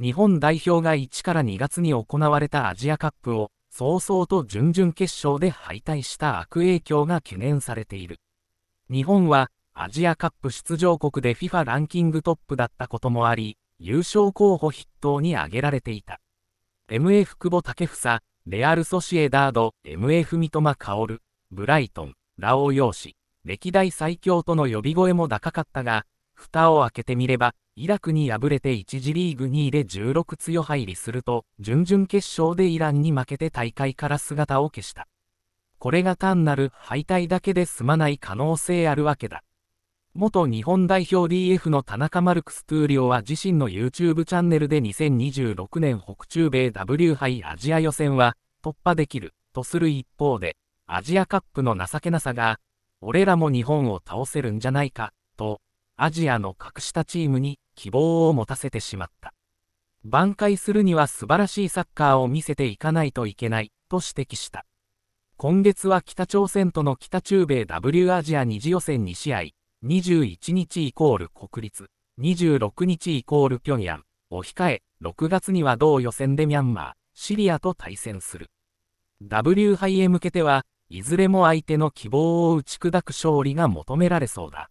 日本代表が1から2月に行われたアジアカップを早々と準々決勝で敗退した悪影響が懸念されている日本はアジアカップ出場国で FIFA ランキングトップだったこともあり優勝候補筆頭に挙げられていた MF 久保建英レアル・ソシエダード MF 三笘薫ブライトンラオウウシ歴代最強との呼び声も高かったが蓋を開けてみればイラクに敗れて1次リーグ2位で16強入りすると、準々決勝でイランに負けて大会から姿を消した。これが単なる敗退だけで済まない可能性あるわけだ。元日本代表 DF の田中マルクストゥーリオは自身の YouTube チャンネルで2026年北中米 W 杯アジア予選は突破できるとする一方で、アジアカップの情けなさが、俺らも日本を倒せるんじゃないかと、アジアの格下チームに希望を持たせてしまった。挽回するには素晴らしいサッカーを見せていかないといけない、と指摘した。今月は北朝鮮との北中米 W アジア2次予選2試合、21日イコール国立、26日イコール平壌を控え、6月には同予選でミャンマー、シリアと対戦する。W 杯へ向けては、いずれも相手の希望を打ち砕く勝利が求められそうだ。